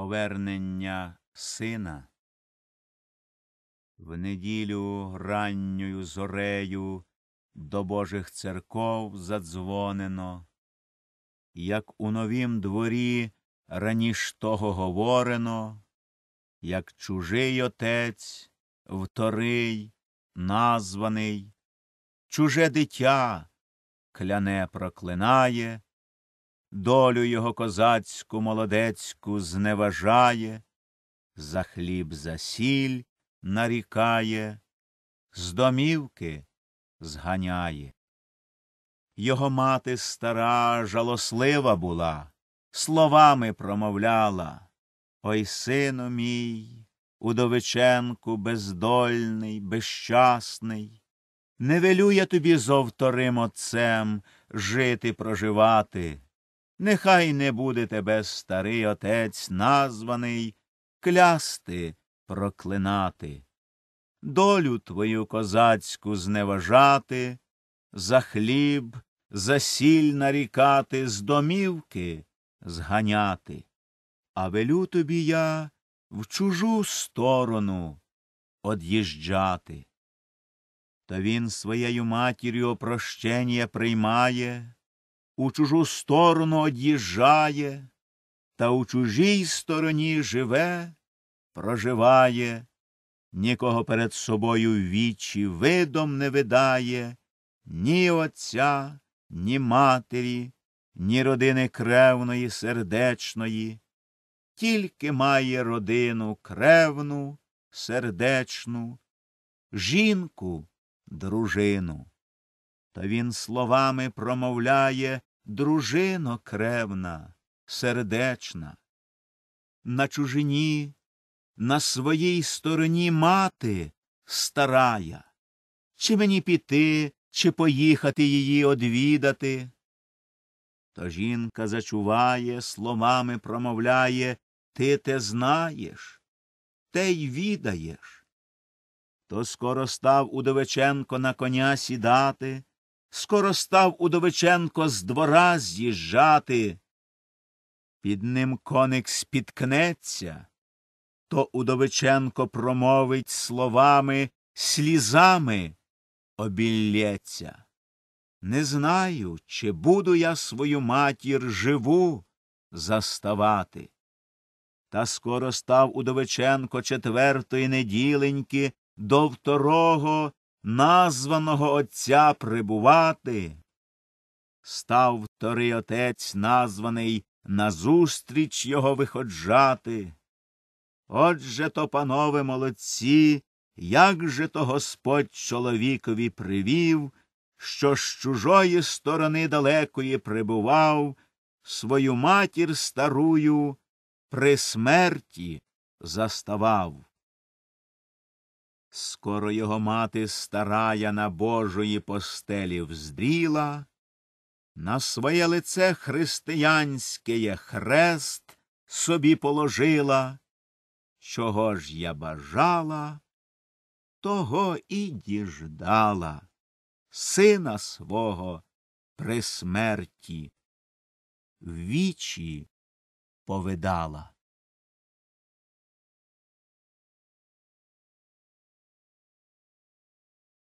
Повернення сина. В неділю ранньою зорею до Божих церков задзвонено, як у новім дворі раніш того говорено, як чужий отець, вторий, названий, чуже дитя кляне проклинає, долю його козацьку молодецьку зневажає, за хліб, за сіль нарікає, з домівки зганяє. Його мати стара, жалослива була, словами промовляла Ой, сину мій, удовиченку бездольний, безщасний, не велю я тобі зовторим отцем жити, проживати. Нехай не буде тебе, старий отець, названий, клясти, проклинати, долю твою козацьку зневажати, за хліб, за сіль нарікати, з домівки зганяти. А велю тобі я в чужу сторону од'їжджати. То він своєю матір'ю прощення приймає у чужу сторону од'їжджає, та у чужій стороні живе, проживає, нікого перед собою вічі видом не видає, ні отця, ні матері, ні родини кревної, сердечної, тільки має родину кревну, сердечну, жінку, дружину. Та він словами промовляє дружино кревна, сердечна. На чужині, на своїй стороні мати старая, чи мені піти, чи поїхати її одвідати. То жінка зачуває, словами промовляє Ти те знаєш, те й відаєш. То скоро став Удовиченко на коня сідати, скоро став Удовиченко з двора з'їжджати. Під ним коник спіткнеться, то Удовиченко промовить словами, слізами обіллється. Не знаю, чи буду я свою матір живу заставати. Та скоро став Удовиченко четвертої неділеньки до второго названого Отця прибувати. Став вторий отець, названий, назустріч його виходжати. Отже то, панове молодці, як же то Господь чоловікові привів, що з чужої сторони далекої прибував, свою матір старую при смерті заставав. Скоро його мати старая на Божої постелі вздріла, на своє лице християнське хрест собі положила, чого ж я бажала, того і діждала сина свого при смерті, вічі повидала.